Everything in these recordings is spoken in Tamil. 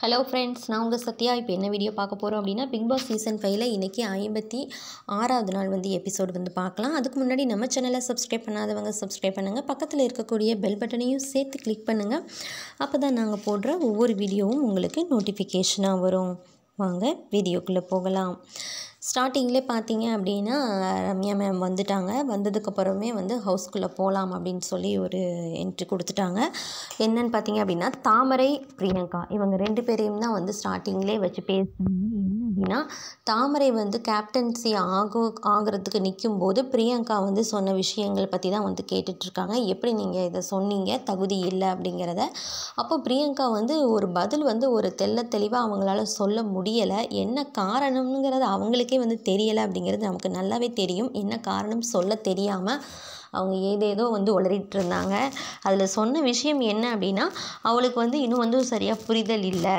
ஹலோ ஃப்ரெண்ட்ஸ் நான் உங்கள் சத்யா இப்போ என்ன வீடியோ பார்க்க போகிறோம் அப்படின்னா பிக் பாஸ் சீசன் ஃபைவ்ல இன்றைக்கி ஐம்பத்தி ஆறாவது நாள் வந்து எபிசோடு வந்து பார்க்கலாம் அதுக்கு முன்னாடி நம்ம சேனலை சப்ஸ்கிரைப் பண்ணாதவங்க சப்ஸ்கிரைப் பண்ணுங்கள் பக்கத்தில் இருக்கக்கூடிய பெல் பட்டனையும் சேர்த்து கிளிக் பண்ணுங்கள் அப்போ தான் நாங்கள் போடுற ஒவ்வொரு வீடியோவும் உங்களுக்கு நோட்டிஃபிகேஷனாக வரும் வாங்க வீடியோக்குள்ளே போகலாம் ஸ்டார்டிங்லே பார்த்தீங்க அப்படின்னா ரம்யா மேம் வந்துட்டாங்க வந்ததுக்கப்புறமே வந்து ஹவுஸ்குள்ளே போகலாம் அப்படின்னு சொல்லி ஒரு என்ட்ரி கொடுத்துட்டாங்க என்னன்னு பார்த்தீங்க அப்படின்னா தாமரை பிரியங்கா இவங்க ரெண்டு பேரையும் தான் வந்து ஸ்டார்டிங்லேயே வச்சு பேசுகிறாங்க என்ன அப்படின்னா தாமரை வந்து கேப்டன்சி ஆகோ ஆகிறதுக்கு நிற்கும் போது பிரியங்கா வந்து சொன்ன விஷயங்கள் பற்றி தான் வந்து கேட்டுட்ருக்காங்க எப்படி நீங்கள் இதை சொன்னீங்க தகுதி இல்லை அப்படிங்கிறத அப்போ பிரியங்கா வந்து ஒரு பதில் வந்து ஒரு தெல்ல தெளிவாக அவங்களால சொல்ல முடியலை என்ன காரணம்ங்கிறது அவங்களுக்கே வந்து தெரியலை அப்படிங்கிறது நமக்கு நல்லாவே தெரியும் என்ன காரணம் சொல்ல தெரியாமல் அவங்க ஏதேதோ வந்து உளறிட்டு இருந்தாங்க அதில் சொன்ன விஷயம் என்ன அப்படின்னா அவளுக்கு வந்து இன்னும் வந்து சரியாக புரிதல் இல்லை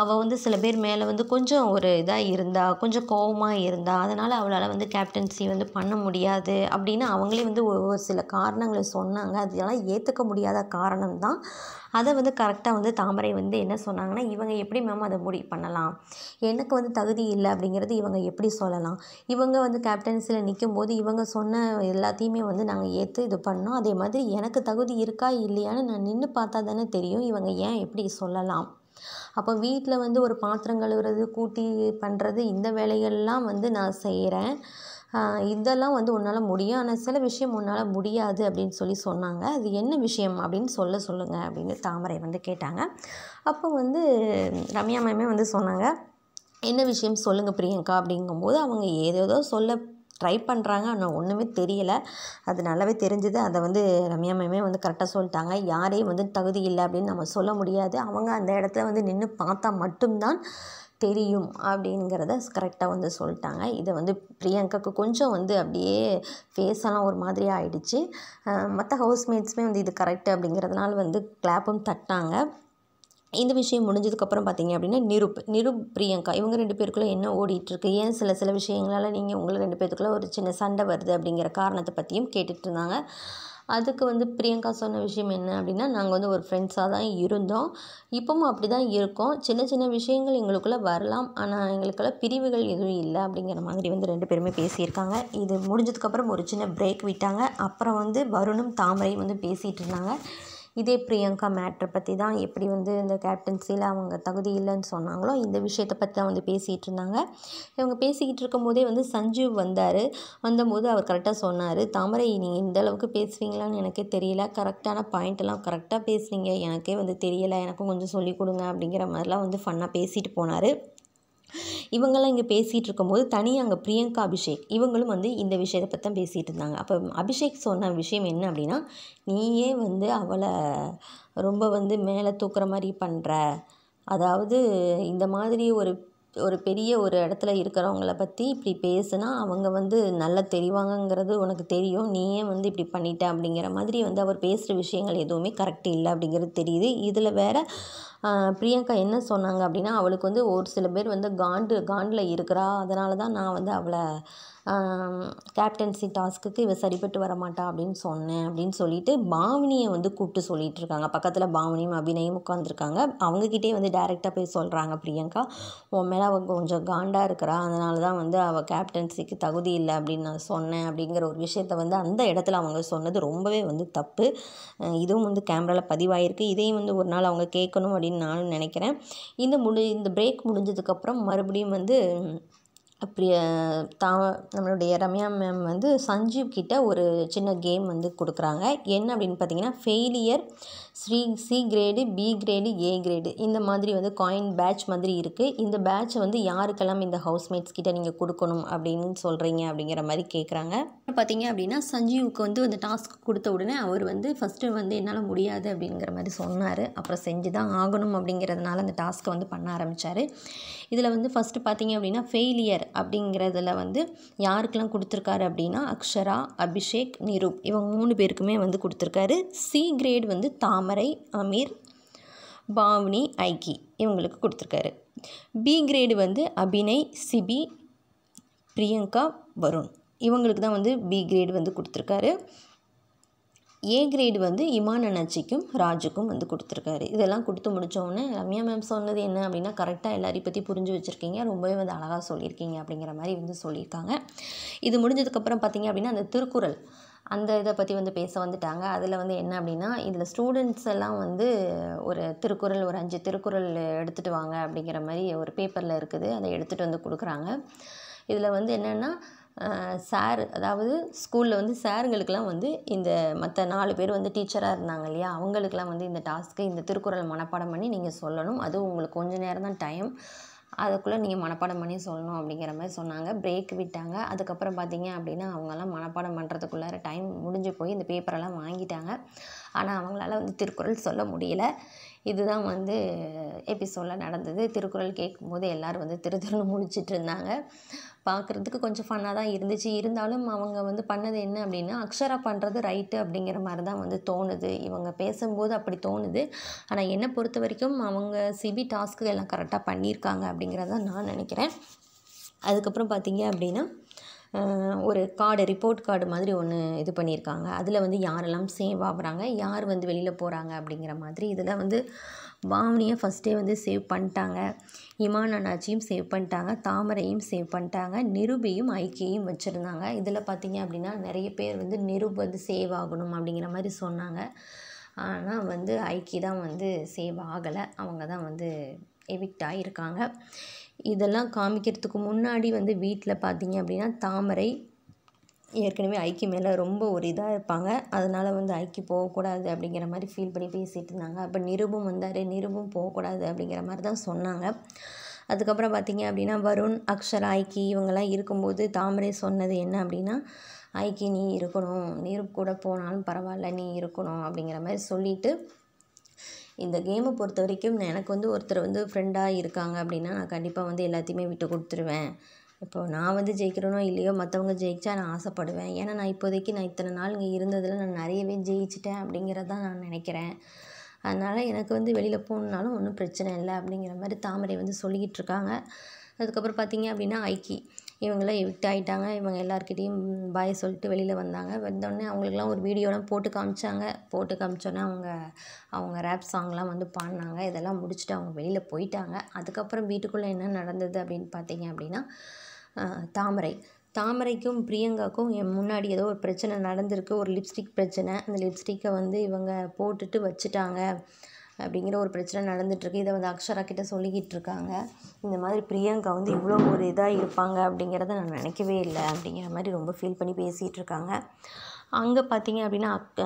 அவள் வந்து சில பேர் மேலே வந்து கொஞ்சம் ஒரு இதாக இருந்தா கொஞ்சம் கோபமாக இருந்தா அதனால் அவளால் வந்து கேப்டன்சி வந்து பண்ண முடியாது அப்படின்னு அவங்களே வந்து ஒரு சில காரணங்களை சொன்னாங்க அதெல்லாம் ஏற்றுக்க முடியாத காரணம் தான் அதை வந்து கரெக்டாக வந்து தாமரை வந்து என்ன சொன்னாங்கன்னா இவங்க எப்படி மேம் அதை முடிவு பண்ணலாம் எனக்கு வந்து தகுதி இல்லை அப்படிங்கிறது இவங்க எப்படி சொல்லலாம் இவங்க வந்து கேப்டன்சியில் நிற்கும் போது இவங்க சொன்ன எல்லாத்தையுமே வந்து நாங்கள் ஏற்று இது பண்ணோம் அதே மாதிரி எனக்கு தகுதி இருக்கா இல்லையான்னு நான் நின்று பார்த்தா தானே தெரியும் இவங்க ஏன் எப்படி சொல்லலாம் அப்போ வீட்டில் வந்து ஒரு பாத்திரம் கழுவுறது கூட்டி பண்ணுறது இந்த வேலைகள்லாம் வந்து நான் செய்கிறேன் இதெல்லாம் வந்து உன்னால் முடியும் ஆனால் சில விஷயம் உன்னால் முடியாது அப்படின்னு சொல்லி சொன்னாங்க அது என்ன விஷயம் அப்படின்னு சொல்ல சொல்லுங்கள் அப்படின்னு தாமரை வந்து கேட்டாங்க அப்போ வந்து ரம்யா மேமே வந்து சொன்னாங்க என்ன விஷயம் சொல்லுங்கள் பிரியங்கா அப்படிங்கும்போது அவங்க ஏதேதோ சொல்ல ட்ரை பண்ணுறாங்க ஆனால் ஒன்றுமே தெரியலை அது நல்லாவே தெரிஞ்சுது அதை வந்து ரம்யா மேமே வந்து கரெக்டாக சொல்லிட்டாங்க யாரையும் வந்து தகுதி இல்லை அப்படின்னு நம்ம சொல்ல முடியாது அவங்க அந்த இடத்துல வந்து நின்று பார்த்தா மட்டும்தான் தெரியும் அப்படிங்கிறத கரெக்டாக வந்து சொல்லிட்டாங்க இதை வந்து பிரியங்காக்கு கொஞ்சம் வந்து அப்படியே ஃபேஸ் எல்லாம் ஒரு மாதிரி ஆகிடுச்சு மற்ற ஹவுஸ்மேட்ஸுமே வந்து இது கரெக்டு அப்படிங்கிறதுனால வந்து கிளாப்பும் தட்டாங்க இந்த விஷயம் முடிஞ்சதுக்கப்புறம் பார்த்தீங்க அப்படின்னா நிருப் நிருப் பிரியங்கா இவங்க ரெண்டு பேருக்குள்ளே என்ன ஓடிட்டுருக்கு ஏன் சில சில விஷயங்களால் நீங்கள் உங்களை ரெண்டு பேருக்குள்ளே ஒரு சின்ன சண்டை வருது அப்படிங்கிற காரணத்தை பற்றியும் கேட்டுட்டு இருந்தாங்க அதுக்கு வந்து பிரியங்கா சொன்ன விஷயம் என்ன அப்படின்னா நாங்கள் வந்து ஒரு ஃப்ரெண்ட்ஸாக தான் இருந்தோம் இப்போவும் அப்படி தான் இருக்கோம் சின்ன சின்ன விஷயங்கள் எங்களுக்குள்ளே வரலாம் ஆனால் எங்களுக்குள்ள பிரிவுகள் எதுவும் இல்லை அப்படிங்கிற மாதிரி வந்து ரெண்டு பேருமே பேசியிருக்காங்க இது முடிஞ்சதுக்கப்புறம் ஒரு சின்ன பிரேக் விட்டாங்க அப்புறம் வந்து வருணும் தாமரை வந்து பேசிகிட்டு இருந்தாங்க இதே பிரியங்கா மேட்ரை பற்றி தான் எப்படி வந்து இந்த கேப்டன்சியில் அவங்க தகுதி இல்லைன்னு சொன்னாங்களோ இந்த விஷயத்தை பற்றி தான் வந்து பேசிகிட்டு இருந்தாங்க இவங்க பேசிக்கிட்டு இருக்கும்போதே வந்து சஞ்சீவ் வந்தார் வந்தபோது அவர் கரெக்டாக சொன்னார் தாமரை நீங்கள் இந்த அளவுக்கு பேசுவீங்களான்னு எனக்கே தெரியல கரெக்டான பாயிண்ட்லாம் கரெக்டாக பேசுனீங்க எனக்கே வந்து தெரியலை எனக்கும் கொஞ்சம் சொல்லிக் கொடுங்க அப்படிங்கிற மாதிரிலாம் வந்து ஃபன்னாக பேசிட்டு போனார் இவங்கெல்லாம் இங்கே பேசிகிட்டு இருக்கும்போது தனியாக அங்கே பிரியங்கா அபிஷேக் இவங்களும் வந்து இந்த விஷயத்தை பற்றி தான் பேசிகிட்டு இருந்தாங்க அப்போ அபிஷேக் சொன்ன விஷயம் என்ன அப்படின்னா நீயே வந்து அவளை ரொம்ப வந்து மேலே தூக்குற மாதிரி பண்ணுற அதாவது இந்த மாதிரி ஒரு ஒரு பெரிய ஒரு இடத்துல இருக்கிறவங்கள பற்றி இப்படி பேசுனா அவங்க வந்து நல்லா தெரிவாங்கங்கிறது உனக்கு தெரியும் நீ ஏன் வந்து இப்படி பண்ணிட்ட அப்படிங்கிற மாதிரி வந்து அவர் பேசுகிற விஷயங்கள் எதுவுமே கரெக்ட் இல்லை அப்படிங்கிறது தெரியுது இதில் வேறு பிரியங்கா என்ன சொன்னாங்க அப்படின்னா அவளுக்கு வந்து ஒரு சில பேர் வந்து காண்டு காண்டில் இருக்கிறா அதனால தான் நான் வந்து அவளை கேப்டன்சி டாஸ்க்குக்கு இவள் சரிப்பட்டு வரமாட்டா அப்படின்னு சொன்னேன் அப்படின்னு சொல்லிட்டு பாவனியை வந்து கூப்பிட்டு சொல்லிட்டு இருக்காங்க பக்கத்தில் பாவனியும் அபிநயம் உட்காந்துருக்காங்க அவங்கக்கிட்டே வந்து டேரெக்டாக போய் சொல்கிறாங்க பிரியங்கா உன் மேலே அவள் கொஞ்சம் காண்டாக இருக்கிறா அதனால தான் வந்து அவள் கேப்டன்சிக்கு தகுதி இல்லை அப்படின்னு நான் சொன்னேன் அப்படிங்கிற ஒரு விஷயத்த வந்து அந்த இடத்துல அவங்க சொன்னது ரொம்பவே வந்து தப்பு இதுவும் வந்து கேமராவில் பதிவாயிருக்கு இதையும் வந்து ஒரு நாள் அவங்க கேட்கணும் அப்படின்னு நானும் நினைக்கிறேன் இந்த முடி இந்த பிரேக் முடிஞ்சதுக்கப்புறம் மறுபடியும் வந்து அப்படி தா நம்மளுடைய ரம்யா மேம் வந்து சஞ்சீவ் கிட்ட ஒரு சின்ன கேம் வந்து கொடுக்குறாங்க என்ன அப்படின்னு பார்த்தீங்கன்னா ஃபெயிலியர் ஸ்ரீ C grade B grade A grade இந்த மாதிரி வந்து காயின் பேட்ச் மாதிரி இருக்குது இந்த பேட்ச் வந்து யாருக்கெல்லாம் இந்த ஹவுஸ்மேட்ஸ் கிட்ட நீங்கள் கொடுக்கணும் அப்படின்னு சொல்கிறீங்க அப்படிங்கிற மாதிரி கேட்குறாங்க பார்த்தீங்க அப்படின்னா சஞ்சீவுக்கு வந்து அந்த டாஸ்க் கொடுத்த உடனே அவர் வந்து ஃபஸ்ட்டு வந்து என்னால் முடியாது அப்படிங்கிற மாதிரி சொன்னார் அப்புறம் செஞ்சு தான் ஆகணும் அப்படிங்கிறதுனால அந்த டாஸ்க்கை வந்து பண்ண ஆரம்பித்தார் இதில் வந்து ஃபஸ்ட்டு பார்த்தீங்க அப்படின்னா ஃபெயிலியர் அப்படிங்கிறதுல வந்து யாருக்கெல்லாம் கொடுத்துருக்காரு அப்படின்னா அக்ஷரா அபிஷேக் நிரூப் இவங்க மூணு பேருக்குமே வந்து கொடுத்துருக்காரு சி கிரேட் வந்து தாமரை அமீர் பாவனி ஐகி இவங்களுக்கு கொடுத்துருக்காரு பி கிரேடு வந்து அபிநய் சிபி பிரியங்கா வருண் இவங்களுக்கு தான் வந்து பி கிரேடு வந்து கொடுத்துருக்காரு ஏ கிரேடு வந்து இமான் அண்ணாச்சிக்கும் ராஜுக்கும் வந்து கொடுத்துருக்காரு இதெல்லாம் கொடுத்து முடித்தோடனே ரம்யா மேம் சொன்னது என்ன அப்படின்னா கரெக்டாக எல்லாரையும் பற்றி புரிஞ்சு வச்சுருக்கீங்க ரொம்பவே வந்து அழகாக சொல்லியிருக்கீங்க அப்படிங்கிற மாதிரி வந்து சொல்லியிருக்காங்க இது முடிஞ்சதுக்கப்புறம் பார்த்திங்க அப்படின்னா அந்த திருக்குறள் அந்த இதை பற்றி வந்து பேச வந்துட்டாங்க அதில் வந்து என்ன அப்படின்னா இதில் ஸ்டூடெண்ட்ஸ் எல்லாம் வந்து ஒரு திருக்குறள் ஒரு அஞ்சு திருக்குறள் எடுத்துகிட்டு வாங்க அப்படிங்கிற மாதிரி ஒரு பேப்பரில் இருக்குது அதை எடுத்துகிட்டு வந்து கொடுக்குறாங்க இதில் வந்து என்னென்னா சார் அதாவது ஸ்கூலில் வந்து சாருங்களுக்கெலாம் வந்து இந்த மற்ற நாலு பேர் வந்து டீச்சராக இருந்தாங்க இல்லையா அவங்களுக்கெல்லாம் வந்து இந்த டாஸ்க்கு இந்த திருக்குறள் மனப்பாடம் பண்ணி நீங்கள் சொல்லணும் அதுவும் உங்களுக்கு கொஞ்சம் நேரம் தான் டைம் அதுக்குள்ளே நீங்கள் மனப்பாடம் பண்ணி சொல்லணும் அப்படிங்கிற மாதிரி சொன்னாங்க பிரேக் விட்டாங்க அதுக்கப்புறம் பார்த்தீங்க அப்படின்னா அவங்கெல்லாம் மனப்பாடம் பண்ணுறதுக்குள்ளார டைம் முடிஞ்சு போய் இந்த பேப்பரெல்லாம் வாங்கிட்டாங்க ஆனால் அவங்களால வந்து திருக்குறள் சொல்ல முடியல இதுதான் வந்து எபிசோடில் நடந்தது திருக்குறள் கேட்கும்போது எல்லோரும் வந்து திரு திருன்னு இருந்தாங்க பார்க்குறதுக்கு கொஞ்சம் ஃபன்னாக தான் இருந்துச்சு இருந்தாலும் அவங்க வந்து பண்ணது என்ன அப்படின்னா அக்ஷரா பண்ணுறது ரைட்டு அப்படிங்கிற மாதிரி தான் வந்து தோணுது இவங்க பேசும்போது அப்படி தோணுது ஆனால் என்னை பொறுத்த வரைக்கும் அவங்க சிபி டாஸ்க்கு எல்லாம் கரெக்டாக பண்ணியிருக்காங்க அப்படிங்கிறதான் நான் நினைக்கிறேன் அதுக்கப்புறம் பார்த்தீங்க அப்படின்னா ஒரு கார்டு ரிப்போர்ட் கார்டு மாதிரி ஒன்று இது பண்ணியிருக்காங்க அதில் வந்து யாரெல்லாம் சேவ் ஆகுறாங்க யார் வந்து வெளியில் போகிறாங்க அப்படிங்கிற மாதிரி இதில் வந்து வாமனியை ஃபஸ்ட்டே வந்து சேவ் பண்ணிட்டாங்க இமான் அண்ணாச்சியும் சேவ் பண்ணிட்டாங்க தாமரையும் சேவ் பண்ணிட்டாங்க நிருபியும் ஐக்கியையும் வச்சுருந்தாங்க இதில் பார்த்திங்க அப்படின்னா நிறைய பேர் வந்து நிருப் வந்து சேவ் ஆகணும் அப்படிங்கிற மாதிரி சொன்னாங்க ஆனால் வந்து ஐக்கி தான் வந்து சேவ் ஆகலை அவங்க தான் வந்து எவிக்டாக இருக்காங்க இதெல்லாம் காமிக்கிறதுக்கு முன்னாடி வந்து வீட்டில் பார்த்தீங்க அப்படின்னா தாமரை ஏற்கனவே ஐக்கி மேலே ரொம்ப ஒரு இதாக இருப்பாங்க அதனால் வந்து ஐக்கி போகக்கூடாது அப்படிங்கிற மாதிரி ஃபீல் பண்ணி பேசிகிட்டு இருந்தாங்க அப்போ நிருபம் வந்தார் நிருபம் போகக்கூடாது அப்படிங்கிற மாதிரி தான் சொன்னாங்க அதுக்கப்புறம் பார்த்தீங்க அப்படின்னா வருண் அக்ஷரா ஐக்கி இவங்கெல்லாம் இருக்கும்போது தாமரை சொன்னது என்ன அப்படின்னா ஐக்கி நீ இருக்கணும் நீரு கூட போனாலும் பரவாயில்ல நீ இருக்கணும் அப்படிங்கிற மாதிரி சொல்லிவிட்டு இந்த கேமை பொறுத்த வரைக்கும் எனக்கு வந்து ஒருத்தர் வந்து ஃப்ரெண்டாக இருக்காங்க அப்படின்னா நான் கண்டிப்பாக வந்து எல்லாத்தையுமே விட்டு கொடுத்துருவேன் இப்போ நான் வந்து ஜெயிக்கிறேனோ இல்லையோ மற்றவங்க ஜெயிச்சா நான் ஆசைப்படுவேன் ஏன்னா நான் இப்போதைக்கு நான் இத்தனை நாள் இங்கே இருந்ததில் நான் நிறையவே ஜெயிச்சிட்டேன் அப்படிங்கிறதான் நான் நினைக்கிறேன் அதனால் எனக்கு வந்து வெளியில் போகணுன்னாலும் ஒன்றும் பிரச்சனை இல்லை அப்படிங்கிற மாதிரி தாமரை வந்து சொல்லிக்கிட்டு இருக்காங்க அதுக்கப்புறம் பார்த்திங்க அப்படின்னா ஐக்கி இவங்களாம் எவிக்ட் ஆகிட்டாங்க இவங்க எல்லாருக்கிட்டேயும் பாய் சொல்லிட்டு வெளியில் வந்தாங்க வந்தோடனே அவங்களுக்குலாம் ஒரு வீடியோலாம் போட்டு காமிச்சாங்க போட்டு காமிச்சோன்னே அவங்க அவங்க ரேப் சாங்லாம் வந்து பாடினாங்க இதெல்லாம் முடிச்சுட்டு அவங்க வெளியில் போயிட்டாங்க அதுக்கப்புறம் வீட்டுக்குள்ளே என்ன நடந்தது அப்படின்னு பார்த்தீங்க அப்படின்னா தாமரை தாமரைக்கும் பிரியங்காக்கும் என் முன்னாடி ஏதோ ஒரு பிரச்சனை நடந்திருக்கு ஒரு லிப்ஸ்டிக் பிரச்சனை அந்த லிப்ஸ்டிக்கை வந்து இவங்க போட்டுட்டு வச்சுட்டாங்க அப்படிங்கிற ஒரு பிரச்சனை நடந்துட்டுருக்கு இதை வந்து அக்ஷரா கிட்ட சொல்லிக்கிட்டு இருக்காங்க இந்த மாதிரி பிரியங்கா வந்து இவ்வளோ ஒரு இதாக இருப்பாங்க அப்படிங்கிறத நான் நினைக்கவே இல்லை அப்படிங்கிற மாதிரி ரொம்ப ஃபீல் பண்ணி பேசிகிட்டு இருக்காங்க அங்கே பார்த்தீங்க அப்படின்னா அக்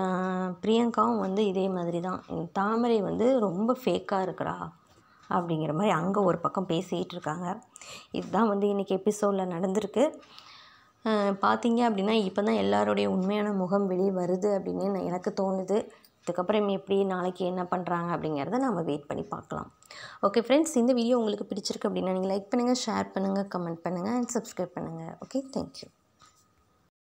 பிரியங்காவும் வந்து இதே மாதிரி தான் தாமரை வந்து ரொம்ப ஃபேக்காக இருக்கிறா அப்படிங்கிற மாதிரி அங்கே ஒரு பக்கம் பேசிகிட்டு இருக்காங்க இதுதான் வந்து இன்றைக்கி எபிசோடில் நடந்திருக்கு பார்த்தீங்க அப்படின்னா இப்போ தான் எல்லாருடைய உண்மையான முகம் வெளியே வருது அப்படின்னு எனக்கு தோணுது அதுக்கப்புறம் எப்படி நாளைக்கு என்ன பண்ணுறாங்க அப்படிங்கிறத நம்ம வெயிட் பண்ணி பார்க்கலாம் ஓகே ஃப்ரெண்ட்ஸ் இந்த வீடியோ உங்களுக்கு பிடிச்சிருக்கு அப்படின்னா நீங்கள் லைக் பண்ணுங்கள் ஷேர் பண்ணுங்கள் கமெண்ட் பண்ணுங்கள் அண்ட் சப்ஸ்கிரைப் பண்ணுங்கள் ஓகே தேங்க்யூ